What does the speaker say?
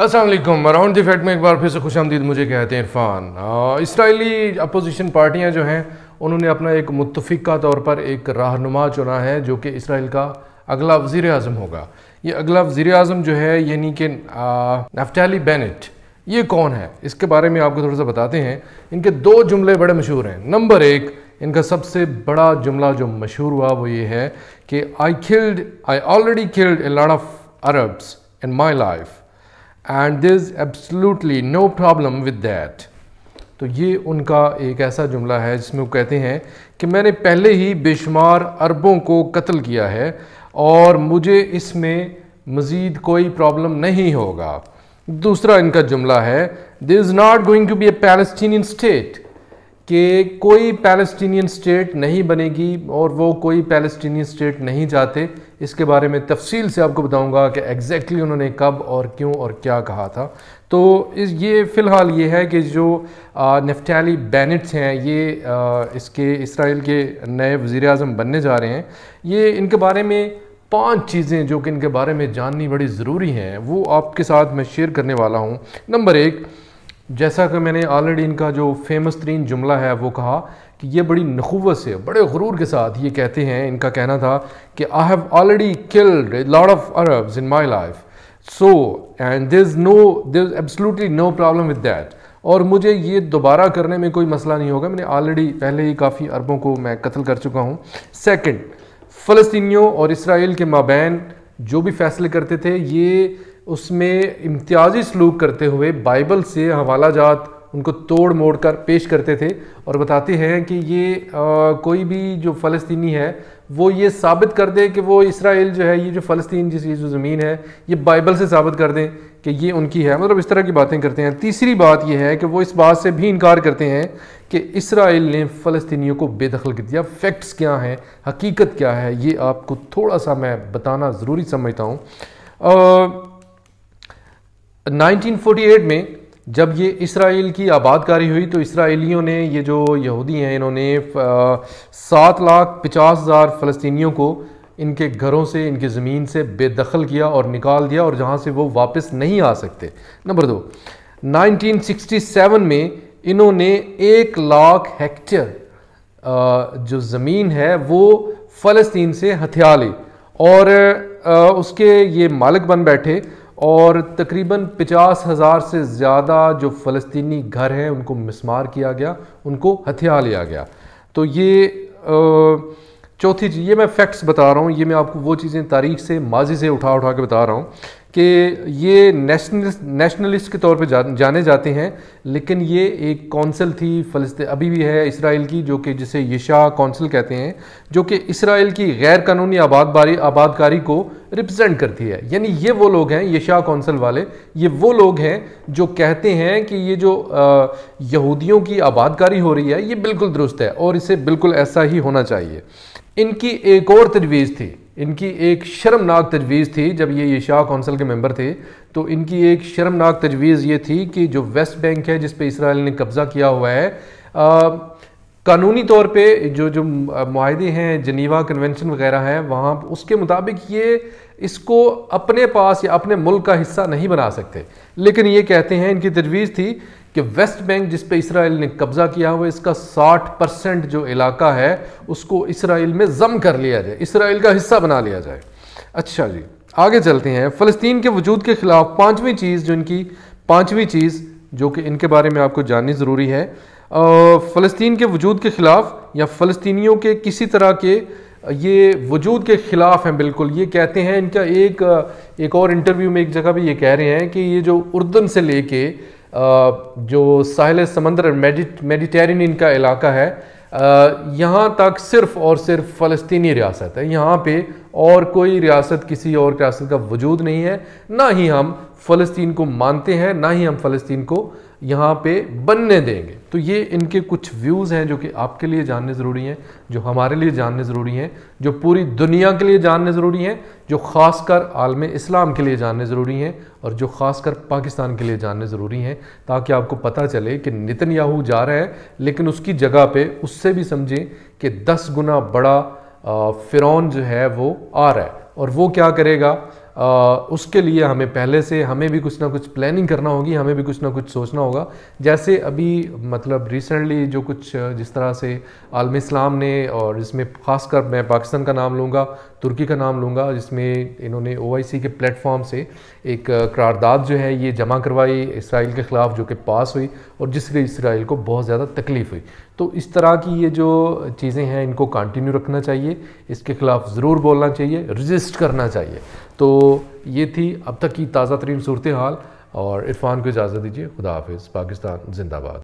Aslam around the fact में एक बार फिर से खुश आमदीद मुझे कहते हैं इरफान इसराइली अपोजिशन पार्टियां जो हैं उन्होंने अपना एक मुतफ़ा तौर पर एक रहनुमा चुना है जो कि इसराइल का अगला वज़ी अजम होगा ये अगला वज़ी अजम जो है यानी कि नफ्टली बेनेट ये कौन है इसके बारे में आपको थोड़ा सा बताते हैं इनके दो जुमले बड़े मशहूर हैं नंबर एक इनका सबसे बड़ा जुमला जो मशहूर हुआ वो ये है कि आई खिल्ड I already killed a lot of Arabs in my life and there is absolutely no problem with that तो ये उनका एक ऐसा जुमला है जिसमें वो कहते हैं कि मैंने पहले ही बेशुमार अरबों को कत्ल किया है और मुझे इसमें मज़ीद कोई प्रॉब्लम नहीं होगा दूसरा इनका जुमला है they is not going to be a Palestinian state कि कोई पैलेस्टीनियन स्टेट नहीं बनेगी और वो कोई पैलेस्टीनियन स्टेट नहीं चाहते इसके बारे में तफसील से आपको बताऊंगा कि एग्जैक्टली उन्होंने कब और क्यों और क्या कहा था तो इस ये फ़िलहाल ये है कि जो नफ्टैली बैनट्स हैं ये आ, इसके इसराइल के नए वज़ी अजम बनने जा रहे हैं ये इनके बारे में पांच चीज़ें जो कि इनके बारे में जाननी बड़ी ज़रूरी हैं वो आपके साथ मैं शेयर करने वाला हूँ नंबर एक जैसा कि मैंने ऑलरेडी इनका जो फेमस तरीन जुमला है वो कहा कि ये बड़ी नखुवत से बड़े गुरूर के साथ ये कहते हैं इनका कहना था कि I have already killed lot of Arab in my life so and there is no there is absolutely no problem with that और मुझे ये दोबारा करने में कोई मसला नहीं होगा मैंने ऑलरेडी पहले ही काफ़ी अरबों को मैं कत्ल कर चुका हूँ सेकेंड फ़लस्तियों और इसराइल के माबैन जो भी फैसले करते थे ये उसमें इम्तियाजी सलूक करते हुए बाइबल से हवाला जात उनको तोड़ मोड़ कर पेश करते थे और बताते हैं कि ये आ, कोई भी जो फ़लस्तीनी है वो ये साबित कर दे कि वो इसराइल जो है ये जो फ़लस्तीन जिस ये जो ज़मीन है ये बाइबल से साबित कर दें कि ये उनकी है मतलब इस तरह की बातें करते हैं तीसरी बात यह है कि वो इस बात से भी इनकार करते हैं कि इसराइल ने फ़लस्तियों को बेदखल कर दिया फैक्ट्स क्या हैं हकीकत क्या है ये आपको थोड़ा सा मैं बताना ज़रूरी समझता हूँ 1948 में जब ये इसराइल की आबादकारी हुई तो इसराइलियों ने ये जो यहूदी हैं इन्होंने सात लाख पचास हज़ार फ़लस्तियों को इनके घरों से इनकी ज़मीन से बेदखल किया और निकाल दिया और जहाँ से वो वापस नहीं आ सकते नंबर दो 1967 में इन्होंने एक लाख हेक्टेयर जो ज़मीन है वो फ़लस्तीन से हथिया ली और उसके ये मालिक बन बैठे और तकरीबन पचास हज़ार से ज़्यादा जो फ़लस्तनी घर हैं उनको मिसमार किया गया उनको हथिया लिया गया तो ये चौथी चीज़ ये मैं फैक्ट्स बता रहा हूँ ये मैं आपको वो चीज़ें तारीख से माजी से उठा उठा के बता रहा हूँ कि ये नेशनलिस्ट नेशनलिस्ट के तौर पे जा, जाने जाते हैं लेकिन ये एक कौंसिल थी फलस्त अभी भी है इसराइल की जो कि जिसे यशा कौंसिल कहते हैं जो कि इसराइल की गैर कानूनी आबादबारी आबादकारी को रिप्रेजेंट करती है यानी ये वो लोग हैं यशा कौंसिल वाले ये वो लोग हैं जो कहते हैं कि ये जो यहूदियों की आबादकारी हो रही है ये बिल्कुल दुरुस्त है और इसे बिल्कुल ऐसा ही होना चाहिए इनकी एक और तजवीज़ थी इनकी एक शर्मनाक तजवीज़ थी जब ये यशा कौंसिल के मेंबर थे तो इनकी एक शर्मनाक तजवीज़ ये थी कि जो वेस्ट बैंक है जिस पे इसराइल ने कब्ज़ा किया हुआ है आ, कानूनी तौर पे जो जो माहदे हैं जनीवा कन्वेंशन वगैरह हैं वहाँ उसके मुताबिक ये इसको अपने पास या अपने मुल्क का हिस्सा नहीं बना सकते लेकिन ये कहते हैं इनकी तजवीज़ थी कि वेस्ट बैंक जिस पे इसराइल ने कब्ज़ा किया हुआ इसका 60 परसेंट जो इलाका है उसको इसराइल में जम कर लिया जाए इसराइल का हिस्सा बना लिया जाए अच्छा जी आगे चलते हैं फ़लस्तीन के वजूद के ख़िलाफ़ पाँचवीं चीज़ जो इनकी पाँचवीं चीज़ जो कि इनके बारे में आपको जाननी ज़रूरी है फ़लस्तीन के वजूद के ख़िलाफ़ या फ़लस्तीनियों के किसी तरह के ये वजूद के ख़िलाफ़ हैं बिल्कुल ये कहते हैं इनका एक एक और इंटरव्यू में एक जगह भी ये कह रहे हैं कि ये जो उर्दन से लेके जो साहिल समंदर मेडिटेरिन का इलाका है यहाँ तक सिर्फ़ और सिर्फ फ़लस्तनी रियासत है यहाँ पे और कोई रियासत किसी और रियासत का वजूद नहीं है ना ही हम फ़लस्तीन को मानते हैं ना ही हम फ़लस्तीन को यहाँ पे बनने देंगे तो ये इनके कुछ व्यूज़ हैं जो कि आपके लिए जानने ज़रूरी हैं जो हमारे लिए जानने ज़रूरी हैं जो पूरी दुनिया के लिए जानने ज़रूरी हैं जो ख़ास कर आलम इस्लाम के लिए जानने ज़रूरी हैं और जो ख़ास कर पाकिस्तान के लिए जानने ज़रूरी हैं ताकि आपको पता चले कि नितिन याहू जा रहा है लेकिन उसकी जगह पर उससे भी समझें कि दस गुना बड़ा फ़िरौन जो है वो आ रहा है और वो क्या करेगा आ, उसके लिए हमें पहले से हमें भी कुछ ना कुछ प्लानिंग करना होगी हमें भी कुछ ना कुछ सोचना होगा जैसे अभी मतलब रिसेंटली जो कुछ जिस तरह से आलम इस्लाम ने और इसमें ख़ासकर मैं पाकिस्तान का नाम लूँगा तुर्की का नाम लूँगा जिसमें इन्होंने ओ के प्लेटफॉर्म से एक करारदाद जो है ये जमा करवाई इसराइल के ख़िलाफ़ जो कि पास हुई और जिससे इसराइल को बहुत ज़्यादा तकलीफ़ हुई तो इस तरह की ये जो चीज़ें हैं इनको कंटिन्यू रखना चाहिए इसके ख़िलाफ़ ज़रूर बोलना चाहिए रजिस्ट करना चाहिए तो ये थी अब तक की ताज़ा तरीन सूरत हाल और इरफान को इजाज़त दीजिए खुदा हाफिज़ पाकिस्तान जिंदाबाद